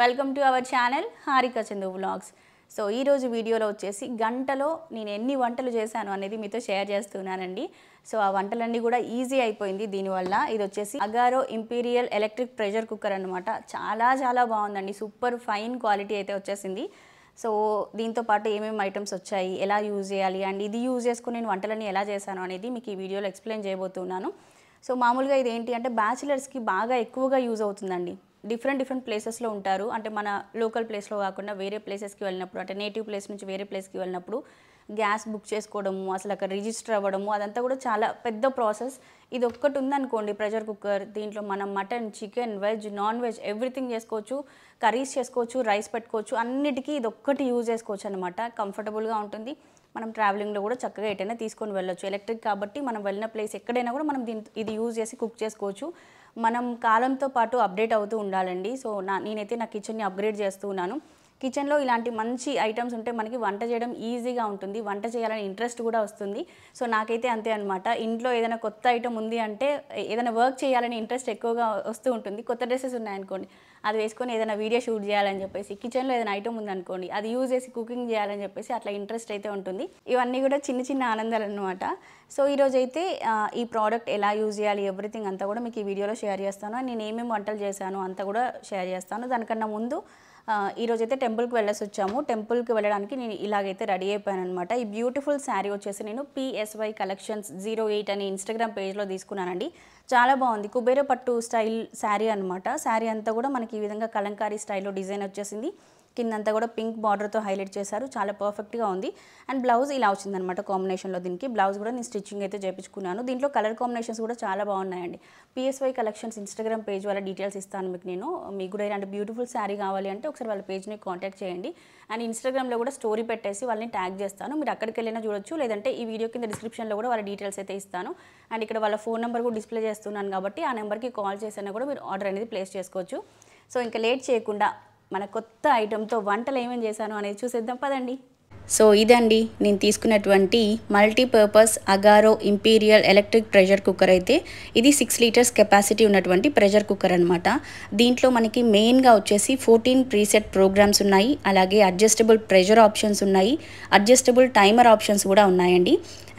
welcome to our channel Harika Chandu vlogs so ఈరోజు వీడియోలో వచ్చేసి గంటలో నేను ఎన్ని వంటలు చేశాను అనేది మీతో షేర్ చేస్తున్నానండి సో ఆ వంటలన్నీ కూడా ఈజీ అయిపోయింది దీనివల్ల ఇది వచ్చేసి Agaro imperial electric pressure cooker అనమాట చాలా చాలా బాగుందండి సూపర్ ఫైన్ క్వాలిటీ అయితే వచ్చేసింది సో దీంతో పాటు ఏమేమి ఐటమ్స్ వచ్చాయి ఎలా యూజ్ చేయాలి అండ్ ఇది యూజ్ చేసుకుని నేను వంటలన్నీ ఎలా చేశాను అనేది మీకు ఈ వీడియోలో ఎక్స్ప్లెయిన్ చేయబోతున్నాను సో మామూలుగా ఇది ఏంటి అంటే బ్యాచిలర్స్కి బాగా ఎక్కువగా యూజ్ అవుతుందండి డిఫరెంట్ డిఫరెంట్ ప్లేసెస్లో ఉంటారు అంటే మన లోకల్ ప్లేస్లో కాకుండా వేరే ప్లేసెస్కి వెళ్ళినప్పుడు అంటే నేటివ్ ప్లేస్ నుంచి వేరే ప్లేస్కి వెళ్ళినప్పుడు గ్యాస్ బుక్ చేసుకోవడము అసలు అక్కడ రిజిస్టర్ అవ్వడము అదంతా కూడా చాలా పెద్ద ప్రాసెస్ ఇది ఒక్కటి ఉందనుకోండి ప్రెషర్ కుక్కర్ దీంట్లో మనం mutton chicken veg non veg everything చేసుకోవచ్చు కర్రీస్ చేసుకోవచ్చు రైస్ పెట్టుకోవచ్చు అన్నిటికీ ఇది ఒక్కటి యూజ్ చేసుకోవచ్చు అనమాట కంఫర్టబుల్గా ఉంటుంది మనం ట్రావెలింగ్లో కూడా చక్కగా ఎటైనా తీసుకొని వెళ్ళొచ్చు ఎలక్ట్రిక్ కాబట్టి మనం వెళ్ళిన ప్లేస్ ఎక్కడైనా కూడా మనం దీని ఇది యూజ్ చేసి కుక్ చేసుకోవచ్చు మనం కాలంతో పాటు అప్డేట్ అవుతూ ఉండాలండి సో నా నేనైతే నా కిచెన్ని అప్గ్రేడ్ చేస్తూ ఉన్నాను కిచెన్లో ఇలాంటి మంచి ఐటమ్స్ ఉంటే మనకి వంట చేయడం ఈజీగా ఉంటుంది వంట చేయాలని ఇంట్రెస్ట్ కూడా వస్తుంది సో నాకైతే అంతే అనమాట ఇంట్లో ఏదైనా కొత్త ఐటమ్ ఉంది అంటే ఏదైనా వర్క్ చేయాలని ఇంట్రెస్ట్ ఎక్కువగా వస్తూ ఉంటుంది కొత్త డ్రెస్సెస్ ఉన్నాయనుకోండి అది వేసుకొని ఏదైనా వీడియో షూట్ చేయాలని చెప్పేసి కిచెన్లో ఏదైనా ఐటమ్ ఉందనుకోండి అది యూజ్ చేసి కుకింగ్ చేయాలని చెప్పేసి అట్లా ఇంట్రెస్ట్ అయితే ఉంటుంది ఇవన్నీ కూడా చిన్న చిన్న ఆనందాలు అనమాట సో ఈరోజు అయితే ఈ ప్రోడక్ట్ ఎలా యూజ్ చేయాలి ఎవ్రీథింగ్ అంతా కూడా మీకు ఈ వీడియోలో షేర్ చేస్తాను నేను ఏమేమి వంటలు చేశాను అంతా కూడా షేర్ చేస్తాను దానికన్నా ముందు ఈరోజైతే టెంపుల్కి వెళ్ళేసి వచ్చాము టెంపుల్కి వెళ్ళడానికి నేను ఇలాగైతే రెడీ అయిపోయాను అనమాట ఈ బ్యూటిఫుల్ శారీ వచ్చేసి నేను పిఎస్వై కలెక్షన్స్ జీరో ఎయిట్ అనే ఇన్స్టాగ్రామ్ పేజ్లో తీసుకున్నానండి చాలా బాగుంది కుబేర పట్టు స్టైల్ శారీ అనమాట శారీ అంతా కూడా మనకి ఈ విధంగా కలంకారీ స్టైల్లో డిజైన్ వచ్చేసింది కిందంతా కూడా పింక్ బార్డర్తో హైలైట్ చేశారు చాలా పర్ఫెక్ట్గా ఉంది అండ్ బ్లౌజ్ ఇలా వచ్చిందనమాట కాంబినేషన్లో దీనికి బ్లౌజ్ కూడా నేను స్టిచ్చింగ్ అయితే చేయించుకున్నాను దీంట్లో కలర్ కాంబినేషన్స్ కూడా చాలా బాగున్నాయండి పిఎస్వై కలెక్షన్స్ ఇన్స్టాగ్రామ్ పేజ్ వాళ్ళ డీటెయిల్స్ ఇస్తాను మీకు నేను మీకు కూడా ఇలాంటి బ్యూటిఫుల్ శారీ కావాలి అంటే ఒకసారి వాళ్ళ పేజ్ని కాంటాక్ట్ చేయండి అండ్ ఇన్స్టాగ్రామ్లో కూడా స్టోరీ పెట్టేసి వాళ్ళని ట్యాగ్ చేస్తాను మీరు అక్కడికి వెళ్ళినా చూడొచ్చు లేదంటే ఈ వీడియో కింద డిస్క్రిప్షన్లో కూడా వాళ్ళ డీటెయిల్స్ అయితే ఇస్తాను అండ్ ఇక్కడ వాళ్ళ ఫోన్ నెంబర్ కూడా డిస్ప్లే చేస్తున్నాను కాబట్టి ఆ నెంబర్కి కాల్ చేసినా కూడా మీరు ఆర్డర్ అనేది ప్లేస్ చేసుకోవచ్చు సో ఇంకా లేట్ చేయకుండా మన కొత్త ఐటెంతో వంటలు ఏమేమి చేశాను అనేది చూసేద్దాం పదండి సో ఇదండి నేను తీసుకున్నటువంటి multipurpose Agaro imperial electric pressure cooker అయితే ఇది సిక్స్ లీటర్స్ కెపాసిటీ ఉన్నటువంటి ప్రెషర్ కుక్కర్ అనమాట దీంట్లో మనకి మెయిన్గా వచ్చేసి ఫోర్టీన్ ప్రీసెట్ ప్రోగ్రామ్స్ ఉన్నాయి అలాగే అడ్జస్టబుల్ ప్రెషర్ ఆప్షన్స్ ఉన్నాయి అడ్జస్టబుల్ టైమర్ ఆప్షన్స్ కూడా ఉన్నాయండి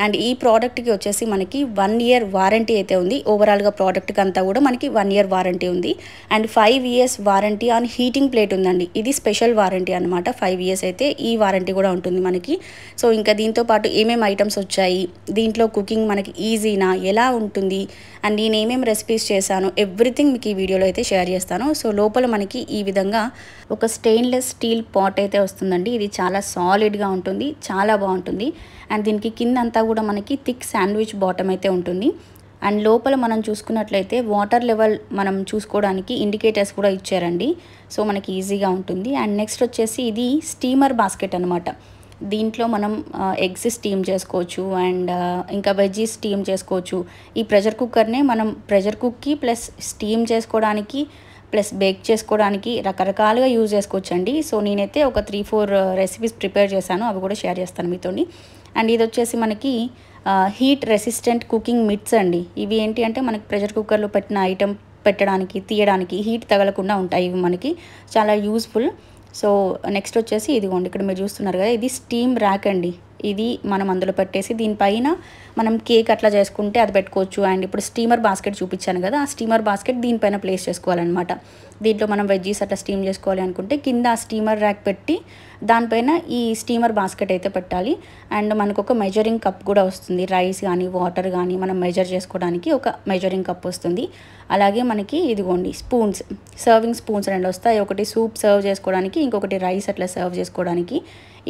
అండ్ ఈ ప్రోడక్ట్కి వచ్చేసి మనకి వన్ ఇయర్ వారంటీ అయితే ఉంది ఓవరాల్గా ప్రోడక్ట్కి అంతా కూడా మనకి వన్ ఇయర్ వారంటీ ఉంది and five years warranty on heating plate ఉందండి ఇది స్పెషల్ వారంటీ అనమాట ఫైవ్ ఇయర్స్ అయితే ఈ వారంటీ కూడా ఉంటుంది వస్తుంది మనకి సో ఇంకా దీంతో పాటు ఏమేమి ఐటమ్స్ వచ్చాయి దీంట్లో కుకింగ్ మనకి ఈజీనా ఎలా ఉంటుంది అండ్ నేను ఏమేమి రెసిపీస్ చేశాను ఎవ్రీథింగ్ మీకు ఈ వీడియోలో అయితే షేర్ చేస్తాను సో లోపల మనకి ఈ విధంగా ఒక స్టెయిన్లెస్ స్టీల్ పాట్ అయితే వస్తుందండి ఇది చాలా సాలిడ్గా ఉంటుంది చాలా బాగుంటుంది అండ్ దీనికి కింద అంతా కూడా మనకి థిక్ శాండ్విచ్ బాటమ్ అయితే ఉంటుంది అండ్ లోపల మనం చూసుకున్నట్లయితే వాటర్ లెవెల్ మనం చూసుకోవడానికి ఇండికేటర్స్ కూడా ఇచ్చారండి సో మనకి ఈజీగా ఉంటుంది అండ్ నెక్స్ట్ వచ్చేసి ఇది స్టీమర్ బాస్కెట్ అనమాట దీంట్లో మనం ఎగ్స్ స్టీమ్ చేసుకోవచ్చు అండ్ ఇంకా వెజ్జీస్ స్టీమ్ చేసుకోవచ్చు ఈ ప్రెషర్ కుక్కర్నే మనం ప్రెషర్ కుక్కి ప్లస్ స్టీమ్ చేసుకోవడానికి ప్లస్ బేక్ చేసుకోవడానికి రకరకాలుగా యూజ్ చేసుకోవచ్చండి సో నేనైతే ఒక త్రీ ఫోర్ రెసిపీస్ ప్రిపేర్ చేశాను అవి కూడా షేర్ చేస్తాను మీతో అండ్ ఇది వచ్చేసి మనకి హీట్ రెసిస్టెంట్ కుకింగ్ మిట్స్ అండి ఇవి ఏంటి అంటే మనకి ప్రెషర్ కుక్కర్లో పెట్టిన ఐటెం పెట్టడానికి తీయడానికి హీట్ తగలకుండా ఉంటాయి ఇవి మనకి చాలా యూస్ఫుల్ సో నెక్స్ట్ వచ్చేసి ఇదిగోండి ఇక్కడ మీరు చూస్తున్నారు కదా ఇది స్టీమ్ ర్యాక్ అండి ఇది మనం అందులో పెట్టేసి దీనిపైన మనం కేక్ అట్లా చేసుకుంటే అది పెట్టుకోవచ్చు అండ్ ఇప్పుడు స్టీమర్ బాస్కెట్ చూపించాను కదా ఆ స్టీమర్ బాస్కెట్ దీనిపైన ప్లేస్ చేసుకోవాలన్నమాట దీంట్లో మనం వెజ్జీస్ అట్లా స్టీమ్ చేసుకోవాలి అనుకుంటే కింద ఆ స్టీమర్ ర్యాక్ పెట్టి దానిపైన ఈ స్టీమర్ బాస్కెట్ అయితే పెట్టాలి అండ్ మనకు ఒక మెజరింగ్ కప్ కూడా వస్తుంది రైస్ కానీ వాటర్ కానీ మనం మెజర్ చేసుకోవడానికి ఒక మెజరింగ్ కప్ వస్తుంది అలాగే మనకి ఇదిగోండి స్పూన్స్ సర్వింగ్ స్పూన్స్ రెండు వస్తాయి ఒకటి సూప్ సర్వ్ చేసుకోవడానికి ఇంకొకటి రైస్ అట్లా సర్వ్ చేసుకోవడానికి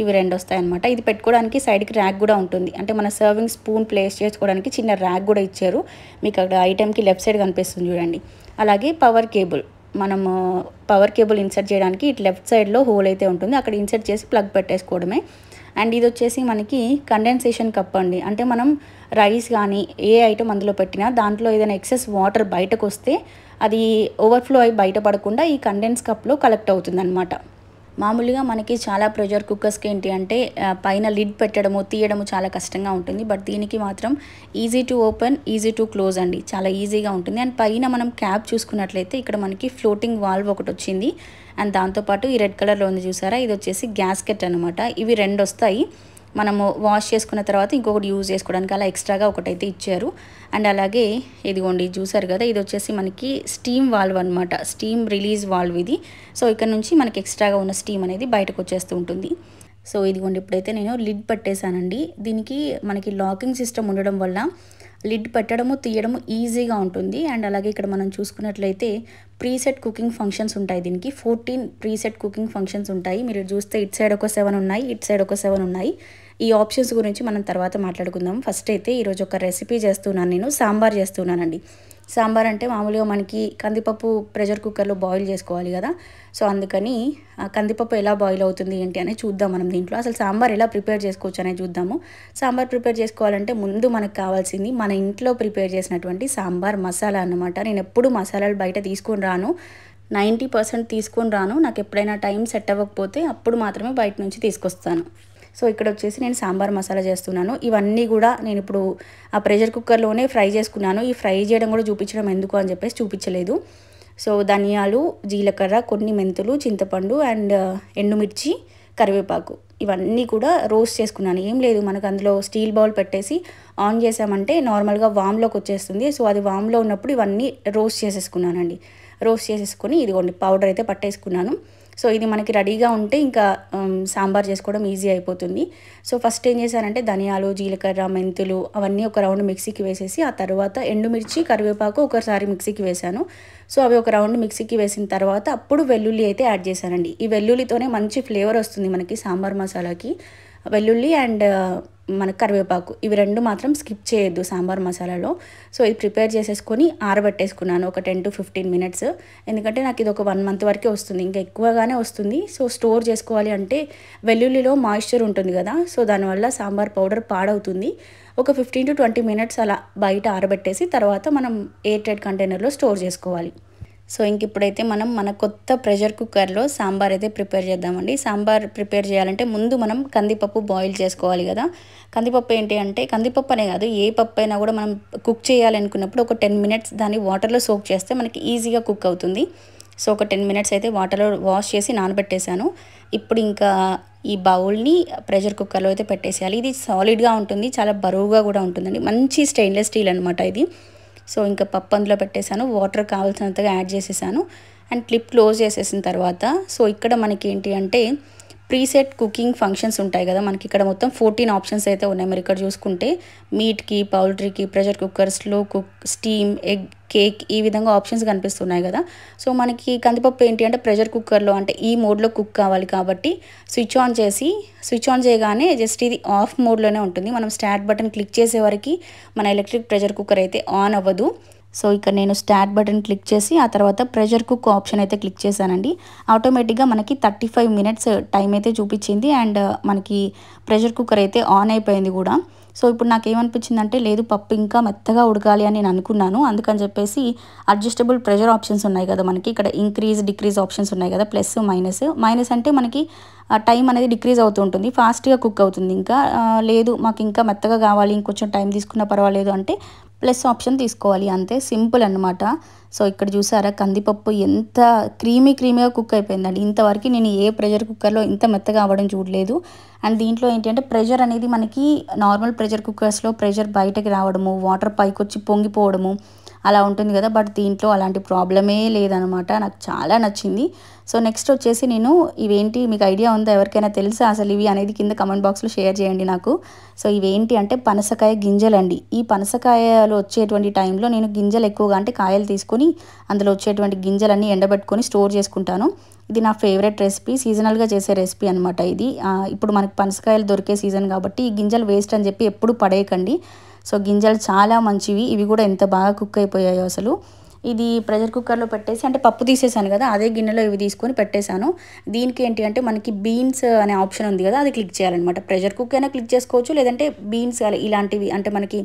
ఇవి రెండు వస్తాయి అనమాట ఇది పెట్టుకోవడానికి సైడ్కి ర్యాక్ కూడా ఉంటుంది అంటే మన సర్వింగ్ స్పూన్ ప్లేస్ చేసుకోవడానికి చిన్న ర్యాక్ కూడా ఇచ్చారు మీకు అక్కడ ఐటెంకి లెఫ్ట్ సైడ్ కనిపిస్తుంది చూడండి అలాగే పవర్ కేబుల్ మనము పవర్ కేబుల్ ఇన్సర్ట్ చేయడానికి ఇటు లెఫ్ట్ సైడ్లో హోల్ అయితే ఉంటుంది అక్కడ ఇన్సర్ట్ చేసి ప్లగ్ పెట్టేసుకోవడమే అండ్ ఇది వచ్చేసి మనకి కండెన్సేషన్ కప్ అండి అంటే మనం రైస్ కానీ ఏ ఐటమ్ అందులో పెట్టినా దాంట్లో ఏదైనా ఎక్సెస్ వాటర్ బయటకు వస్తే అది ఓవర్ఫ్లో అయి బయటపడకుండా ఈ కండెన్స్ కప్లో కలెక్ట్ అవుతుందన్నమాట మామూలుగా మనకి చాలా ప్రెషర్ కుక్కర్స్కి ఏంటి అంటే పైన లిడ్ పెట్టడము తీయడము చాలా కష్టంగా ఉంటుంది బట్ దీనికి మాత్రం easy to open easy to close అండి చాలా ఈజీగా ఉంటుంది అండ్ పైన మనం క్యాప్ చూసుకున్నట్లయితే ఇక్కడ మనకి ఫ్లోటింగ్ వాల్వ్ ఒకటి వచ్చింది అండ్ దాంతోపాటు ఈ రెడ్ కలర్లో ఉంది చూసారా ఇది వచ్చేసి గ్యాస్కెట్ అనమాట ఇవి రెండు వస్తాయి మనము వాష్ చేసుకున్న తర్వాత ఇంకొకటి యూజ్ చేసుకోవడానికి అలా ఎక్స్ట్రాగా ఒకటైతే ఇచ్చారు అండ్ అలాగే ఇదిగోండి చూసారు కదా ఇది వచ్చేసి మనకి స్టీమ్ వాల్వ్ అనమాట స్టీమ్ రిలీజ్ వాల్వ్ ఇది సో ఇక్కడ నుంచి మనకి ఎక్స్ట్రాగా ఉన్న స్టీమ్ అనేది బయటకు వచ్చేస్తూ ఉంటుంది సో ఇదిగోండి ఇప్పుడైతే నేను లిడ్ పట్టేశానండి దీనికి మనకి లాకింగ్ సిస్టమ్ ఉండడం వల్ల లిడ్ పెట్టడము తీయడము ఈజీగా ఉంటుంది అండ్ అలాగే ఇక్కడ మనం చూసుకున్నట్లయితే ప్రీసెట్ కుకింగ్ ఫంక్షన్స్ ఉంటాయి దీనికి ఫోర్టీన్ ప్రీసెట్ కుకింగ్ ఫంక్షన్స్ ఉంటాయి మీరు చూస్తే ఇట్ సైడ్ ఒక సెవెన్ ఉన్నాయి ఇట్ సైడ్ ఒక సెవెన్ ఉన్నాయి ఈ ఆప్షన్స్ గురించి మనం తర్వాత మాట్లాడుకుందాం ఫస్ట్ అయితే ఈరోజు ఒక రెసిపీ చేస్తున్నాను నేను సాంబార్ చేస్తున్నానండి సాంబార్ అంటే మామూలుగా మనకి కందిపప్పు ప్రెషర్ కుక్కర్లో బాయిల్ చేసుకోవాలి కదా సో అందుకని కందిపప్పు ఎలా బాయిల్ అవుతుంది ఏంటి అనేది చూద్దాం మనం దీంట్లో అసలు సాంబార్ ఎలా ప్రిపేర్ చేసుకోవచ్చు అనేది చూద్దాము సాంబార్ ప్రిపేర్ చేసుకోవాలంటే ముందు మనకు కావాల్సింది మన ఇంట్లో ప్రిపేర్ చేసినటువంటి సాంబార్ మసాలా అనమాట నేను ఎప్పుడు మసాలాలు బయట తీసుకొని రాను నైంటీ పర్సెంట్ తీసుకుని రాను నాకు ఎప్పుడైనా టైం సెట్ అవ్వకపోతే అప్పుడు మాత్రమే బయట నుంచి తీసుకొస్తాను సో ఇక్కడ వచ్చేసి నేను సాంబార్ మసాలా చేస్తున్నాను ఇవన్నీ కూడా నేను ఇప్పుడు ఆ ప్రెషర్ కుక్కర్లోనే ఫ్రై చేసుకున్నాను ఈ ఫ్రై చేయడం కూడా చూపించడం ఎందుకు అని చెప్పేసి చూపించలేదు సో ధనియాలు జీలకర్ర కొన్ని మెంతులు చింతపండు అండ్ ఎండుమిర్చి కరివేపాకు ఇవన్నీ కూడా రోస్ట్ చేసుకున్నాను ఏం లేదు మనకు అందులో స్టీల్ బౌల్ పెట్టేసి ఆన్ చేసామంటే నార్మల్గా వామ్లోకి వచ్చేస్తుంది సో అది వామ్లో ఉన్నప్పుడు ఇవన్నీ రోస్ట్ చేసేసుకున్నానండి రోస్ట్ చేసేసుకొని ఇదిగోండి పౌడర్ అయితే పట్టేసుకున్నాను సో ఇది మనకి రెడీగా ఉంటే ఇంకా సాంబార్ చేసుకోవడం ఈజీ అయిపోతుంది సో ఫస్ట్ ఏం చేశానంటే ధనియాలు జీలకర్ర మెంతులు అవన్నీ ఒక రౌండ్ మిక్సీకి వేసేసి ఆ తర్వాత ఎండుమిర్చి కరివేపాకు ఒకసారి మిక్సీకి వేశాను సో అవి ఒక రౌండ్ మిక్సీకి వేసిన తర్వాత అప్పుడు వెల్లుల్లి అయితే యాడ్ చేశానండి ఈ వెల్లుల్లితోనే మంచి ఫ్లేవర్ వస్తుంది మనకి సాంబార్ మసాలాకి వెల్లుల్లి అండ్ మన కరివేపాకు ఇవి రెండు మాత్రం స్కిప్ చేయొద్దు సాంబార్ మసాలాలో సో ఇది ప్రిపేర్ చేసేసుకొని ఆరబెట్టేసుకున్నాను ఒక టెన్ టు ఫిఫ్టీన్ మినిట్స్ ఎందుకంటే నాకు ఇది ఒక వన్ మంత్ వరకే వస్తుంది ఇంకా ఎక్కువగానే వస్తుంది సో స్టోర్ చేసుకోవాలి అంటే వెల్లుల్లిలో మాయిశ్చర్ ఉంటుంది కదా సో దానివల్ల సాంబార్ పౌడర్ పాడవుతుంది ఒక ఫిఫ్టీన్ టు ట్వంటీ మినిట్స్ అలా బయట ఆరబెట్టేసి తర్వాత మనం ఎయిర్ టైట్ కంటైనర్లో స్టోర్ చేసుకోవాలి సో ఇంక ఇప్పుడైతే మనం మన కొత్త ప్రెషర్ కుక్కర్లో సాంబార్ అయితే ప్రిపేర్ చేద్దామండి సాంబార్ ప్రిపేర్ చేయాలంటే ముందు మనం కందిపప్పు బాయిల్ చేసుకోవాలి కదా కందిపప్పు ఏంటి అంటే కందిపప్పు అనే కాదు ఏ పప్పు అయినా కూడా మనం కుక్ చేయాలనుకున్నప్పుడు ఒక టెన్ మినిట్స్ దాన్ని వాటర్లో సోక్ చేస్తే మనకి ఈజీగా కుక్ అవుతుంది సో ఒక టెన్ మినిట్స్ అయితే వాటర్లో వాష్ చేసి నానబెట్టేశాను ఇప్పుడు ఇంకా ఈ బౌల్ని ప్రెషర్ కుక్కర్లో అయితే పెట్టేసేయాలి ఇది సాలిడ్గా ఉంటుంది చాలా బరువుగా కూడా ఉంటుందండి మంచి స్టెయిన్లెస్ స్టీల్ అనమాట ఇది సో ఇంకా పప్పు అందులో పెట్టేశాను వాటర్ కావాల్సినంతగా యాడ్ చేసేసాను అండ్ క్లిప్ క్లోజ్ చేసేసిన తర్వాత సో ఇక్కడ మనకి ఏంటి అంటే ప్రీసెట్ కుకింగ్ ఫంక్షన్స్ ఉంటాయి కదా మనకి ఇక్కడ మొత్తం ఫోర్టీన్ ఆప్షన్స్ అయితే ఉన్నాయి మరి ఇక్కడ చూసుకుంటే మీట్కి పౌల్ట్రీకి pressure cooker slow cook steam egg cake ఈ విధంగా ఆప్షన్స్ కనిపిస్తున్నాయి కదా సో మనకి కందిపప్పు ఏంటి అంటే ప్రెషర్ కుక్కర్లో అంటే ఈ మోడ్లో కుక్ కావాలి కాబట్టి స్విచ్ ఆన్ చేసి స్విచ్ ఆన్ చేయగానే జస్ట్ ఇది ఆఫ్ మోడ్లోనే ఉంటుంది మనం స్టార్ట్ బటన్ క్లిక్ చేసే వరకు మన ఎలక్ట్రిక్ ప్రెషర్ కుక్కర్ అయితే ఆన్ అవ్వదు సో ఇక్కడ నేను స్టార్ట్ బటన్ క్లిక్ చేసి ఆ తర్వాత ప్రెషర్ కుక్ ఆప్షన్ అయితే క్లిక్ చేశానండి ఆటోమేటిక్గా మనకి థర్టీ ఫైవ్ మినిట్స్ టైం అయితే చూపించింది అండ్ uh, మనకి ప్రెషర్ కుక్కర్ అయితే ఆన్ అయిపోయింది కూడా సో ఇప్పుడు నాకు ఏమనిపించిందంటే లేదు పప్పు ఇంకా మెత్తగా ఉడకాలి అని నేను అనుకున్నాను అందుకని చెప్పేసి అడ్జస్టబుల్ ప్రెషర్ ఆప్షన్స్ ఉన్నాయి కదా మనకి ఇక్కడ ఇంక్రీజ్ డిక్రీజ్ ఆప్షన్స్ ఉన్నాయి కదా ప్లస్ మైనస్ మైనస్ అంటే మనకి టైం అనేది డిక్రీజ్ అవుతూ ఉంటుంది ఫాస్ట్గా కుక్ అవుతుంది ఇంకా లేదు మాకు ఇంకా మెత్తగా కావాలి ఇంకొంచెం టైం తీసుకున్నా పర్వాలేదు అంటే ప్లస్ ఆప్షన్ తీసుకోవాలి అంతే సింపుల్ అనమాట సో ఇక్కడ చూసారా కందిపప్పు ఎంత క్రీమీ క్రీమీగా కుక్ అయిపోయిందండి ఇంతవరకు నేను ఏ ప్రెషర్ కుక్కర్లో ఇంత మెత్తగా అవ్వడం చూడలేదు అండ్ దీంట్లో ఏంటంటే ప్రెషర్ అనేది మనకి నార్మల్ ప్రెషర్ కుక్కర్స్లో ప్రెషర్ బయటకి రావడము వాటర్ పైకి వచ్చి పొంగిపోవడము అలా ఉంటుంది కదా బట్ దీంట్లో అలాంటి ప్రాబ్లమే లేదనమాట నాకు చాలా నచ్చింది సో నెక్స్ట్ వచ్చేసి నేను ఇవేంటి మీకు ఐడియా ఉందా ఎవరికైనా తెలుసా అసలు ఇవి అనేది కింద కమెంట్ బాక్స్లో షేర్ చేయండి నాకు సో ఇవేంటి అంటే పనసకాయ గింజలండి ఈ పనసకాయలు వచ్చేటువంటి టైంలో నేను గింజలు ఎక్కువగా అంటే కాయలు తీసుకొని అందులో వచ్చేటువంటి గింజలన్నీ ఎండబెట్టుకొని స్టోర్ చేసుకుంటాను ఇది నా ఫేవరెట్ రెసిపీ సీజనల్గా చేసే రెసిపీ అనమాట ఇది ఇప్పుడు మనకి పనసకాయలు దొరికే సీజన్ కాబట్టి ఈ గింజలు వేస్ట్ అని చెప్పి ఎప్పుడు పడేయకండి సో గింజలు చాలా మంచివి ఇవి కూడా ఎంత బాగా కుక్ అయిపోయాయో అసలు ఇది ప్రెషర్ కుక్కర్లో పెట్టేసి అంటే పప్పు తీసేసాను కదా అదే గిన్నెలో ఇవి తీసుకొని పెట్టేశాను దీనికి ఏంటి అంటే మనకి బీన్స్ అనే ఆప్షన్ ఉంది కదా అది క్లిక్ చేయాలన్నమాట ప్రెషర్ కుక్ అయినా క్లిక్ చేసుకోవచ్చు లేదంటే బీన్స్ ఇలాంటివి అంటే మనకి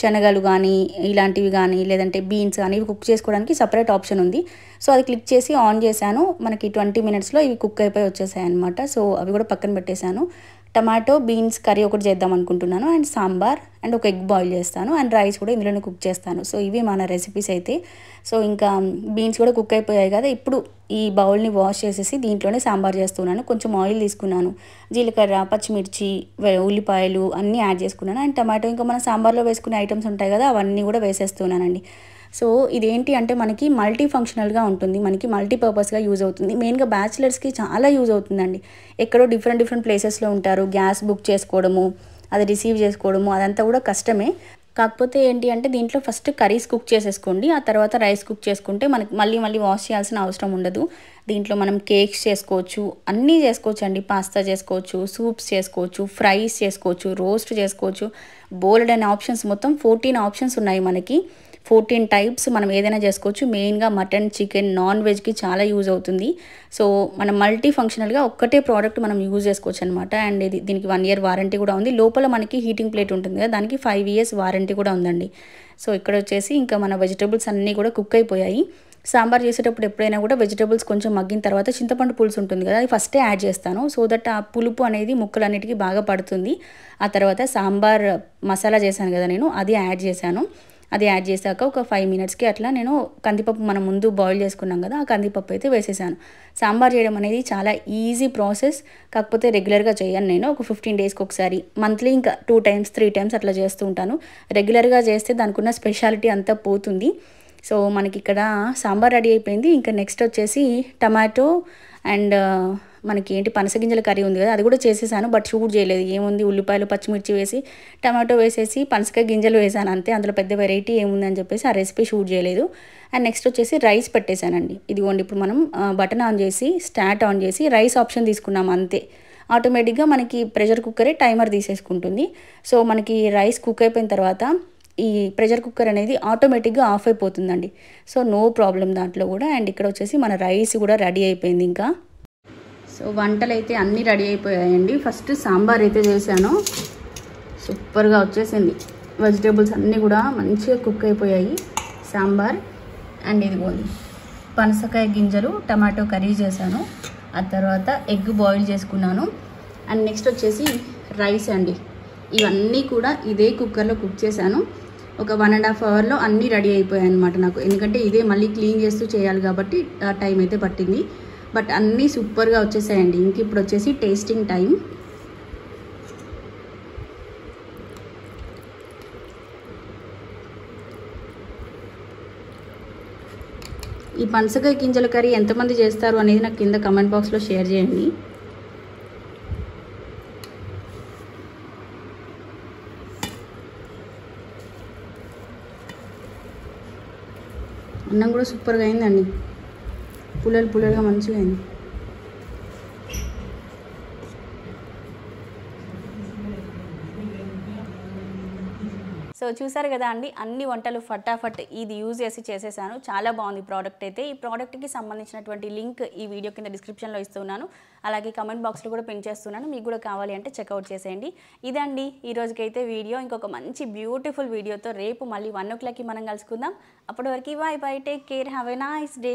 శనగలు కానీ ఇలాంటివి కానీ లేదంటే బీన్స్ కానీ ఇవి కుక్ చేసుకోవడానికి సపరేట్ ఆప్షన్ ఉంది సో అది క్లిక్ చేసి ఆన్ చేశాను మనకి ట్వంటీ మినిట్స్లో ఇవి కుక్ అయిపోయి వచ్చేసాయి అనమాట సో అవి కూడా పక్కన పెట్టేశాను టమాటో బీన్స్ కర్రీ ఒకటి చేద్దాం అనుకుంటున్నాను అండ్ సాంబార్ అండ్ ఒక ఎగ్ బాయిల్ చేస్తాను అండ్ రైస్ కూడా ఇందులోనే కుక్ చేస్తాను సో ఇవి మన రెసిపీస్ అయితే సో ఇంకా బీన్స్ కూడా కుక్ అయిపోయాయి కదా ఇప్పుడు ఈ బౌల్ని వాష్ చేసేసి దీంట్లోనే సాంబార్ చేస్తున్నాను కొంచెం ఆయిల్ తీసుకున్నాను జీలకర్ర పచ్చిమిర్చి ఉల్లిపాయలు అన్నీ యాడ్ చేసుకున్నాను అండ్ టమాటో ఇంకా మన సాంబార్లో వేసుకునే ఐటమ్స్ ఉంటాయి కదా అవన్నీ కూడా వేసేస్తున్నానండి సో ఇదేంటి అంటే మనకి మల్టీ ఫంక్షనల్గా ఉంటుంది మనకి మల్టీపర్పస్గా యూజ్ అవుతుంది మెయిన్గా బ్యాచిలర్స్కి చాలా యూజ్ అవుతుందండి ఎక్కడో డిఫరెంట్ డిఫరెంట్ ప్లేసెస్లో ఉంటారు గ్యాస్ బుక్ చేసుకోవడము అది రిసీవ్ చేసుకోవడము అదంతా కూడా కష్టమే కాకపోతే ఏంటి అంటే దీంట్లో ఫస్ట్ కర్రీస్ కుక్ చేసేసుకోండి ఆ తర్వాత రైస్ కుక్ చేసుకుంటే మనకి మళ్ళీ మళ్ళీ వాష్ చేయాల్సిన అవసరం ఉండదు దీంట్లో మనం కేక్స్ చేసుకోవచ్చు అన్నీ చేసుకోవచ్చు అండి పాస్తా చేసుకోవచ్చు సూప్స్ చేసుకోవచ్చు ఫ్రైస్ చేసుకోవచ్చు రోస్ట్ చేసుకోవచ్చు బోల్డ్ అనే ఆప్షన్స్ మొత్తం ఫోర్టీన్ ఆప్షన్స్ ఉన్నాయి మనకి ఫోర్టీన్ టైప్స్ మనం ఏదైనా చేసుకోవచ్చు మెయిన్గా మటన్ చికెన్ నాన్ వెజ్కి చాలా యూజ్ అవుతుంది సో మనం మల్టీ ఫంక్షనల్గా ఒక్కటే ప్రోడక్ట్ మనం యూజ్ చేసుకోవచ్చు అనమాట అండ్ ఇది దీనికి వన్ ఇయర్ వారంటీ కూడా ఉంది లోపల మనకి హీటింగ్ ప్లేట్ ఉంటుంది కదా దానికి ఫైవ్ ఇయర్స్ వారంటీ కూడా ఉందండి సో ఇక్కడ వచ్చేసి ఇంకా మన వెజిటబుల్స్ అన్నీ కూడా కుక్ అయిపోయాయి సాంబార్ చేసేటప్పుడు ఎప్పుడైనా కూడా వెజిటబుల్స్ కొంచెం మగ్గిన తర్వాత చింతపండు పులుసు ఉంటుంది కదా అది ఫస్టే యాడ్ చేస్తాను సో దట్ ఆ పులుపు అనేది ముక్కలన్నిటికీ బాగా పడుతుంది ఆ తర్వాత సాంబార్ మసాలా చేశాను కదా నేను అది యాడ్ చేశాను అది యాడ్ చేశాక ఒక ఫైవ్ మినిట్స్కి అట్లా నేను కందిపప్పు మనం ముందు బాయిల్ చేసుకున్నాం కదా ఆ కందిపప్పు అయితే వేసేసాను సాంబార్ చేయడం అనేది చాలా ఈజీ ప్రాసెస్ కాకపోతే రెగ్యులర్గా చేయను నేను ఒక ఫిఫ్టీన్ డేస్కి ఒకసారి మంత్లీ ఇంకా టూ టైమ్స్ త్రీ టైమ్స్ అట్లా చేస్తూ ఉంటాను రెగ్యులర్గా చేస్తే దానికి ఉన్న స్పెషాలిటీ అంతా పోతుంది సో మనకి ఇక్కడ సాంబార్ రెడీ అయిపోయింది ఇంకా నెక్స్ట్ వచ్చేసి టమాటో అండ్ మనకి ఏంటి పనసగింజల కర్రీ ఉంది కదా అది కూడా చేసేసాను బట్ షూట్ చేయలేదు ఏముంది ఉల్లిపాయలు పచ్చిమిర్చి వేసి టమాటో వేసేసి పనసకాయ గింజలు వేసాను అంతే అందులో పెద్ద వెరైటీ ఏముంది అని చెప్పేసి ఆ రెసిపీ షూట్ చేయలేదు అండ్ నెక్స్ట్ వచ్చేసి రైస్ పెట్టేశానండి ఇదిగోండి ఇప్పుడు మనం బటన్ ఆన్ చేసి స్టార్ట్ ఆన్ చేసి రైస్ ఆప్షన్ తీసుకున్నాం అంతే ఆటోమేటిక్గా మనకి ప్రెషర్ కుక్కరే టైమర్ తీసేసుకుంటుంది సో మనకి రైస్ కుక్ అయిపోయిన తర్వాత ఈ ప్రెషర్ కుక్కర్ అనేది ఆటోమేటిక్గా ఆఫ్ అయిపోతుందండి సో నో ప్రాబ్లం దాంట్లో కూడా అండ్ ఇక్కడ వచ్చేసి మన రైస్ కూడా రెడీ అయిపోయింది ఇంకా సో వంటలు అయితే అన్నీ రెడీ అయిపోయాయండి ఫస్ట్ సాంబార్ అయితే చేశాను సూపర్గా వచ్చేసింది వెజిటేబుల్స్ అన్నీ కూడా మంచిగా కుక్ అయిపోయాయి సాంబార్ అండ్ ఇది పోయి పనసకాయ గింజలు టమాటో కర్రీ చేశాను ఆ తర్వాత ఎగ్ బాయిల్ చేసుకున్నాను అండ్ నెక్స్ట్ వచ్చేసి రైస్ అండి ఇవన్నీ కూడా ఇదే కుక్కర్లో కుక్ చేశాను ఒక వన్ అండ్ హాఫ్ అవర్లో అన్నీ రెడీ అయిపోయాయి అనమాట నాకు ఎందుకంటే ఇదే మళ్ళీ క్లీన్ చేస్తూ చేయాలి కాబట్టి ఆ టైం అయితే పట్టింది బట్ అన్నీ సూపర్గా వచ్చేసాయండి ఇంక ఇప్పుడు వచ్చేసి టేస్టింగ్ టైం ఈ పనసకాయ గింజల కర్రీ ఎంతమంది చేస్తారు అనేది నాకు కింద కమెంట్ బాక్స్లో షేర్ చేయండి అన్నం కూడా సూపర్గా అయిందండి పుల్లలు పుల్లలుగా మంచిగా అయింది సో చూసారు కదా అండి అన్ని వంటలు ఫటాఫట్ ఇది యూజ్ చేసి చేసేసాను చాలా బాగుంది ప్రోడక్ట్ అయితే ఈ ప్రోడక్ట్కి సంబంధించినటువంటి లింక్ ఈ వీడియో కింద డిస్క్రిప్షన్లో ఇస్తున్నాను అలాగే కమెంట్ బాక్స్లో కూడా పిన్ చేస్తున్నాను మీకు కూడా కావాలి అంటే చెక్అవుట్ చేసేయండి ఇదండి ఈ రోజుకైతే వీడియో ఇంకొక మంచి బ్యూటిఫుల్ వీడియోతో రేపు మళ్ళీ వన్ ఓ క్లాక్కి మనం కలుసుకుందాం అప్పటి వరకు bye bye take care have a nice day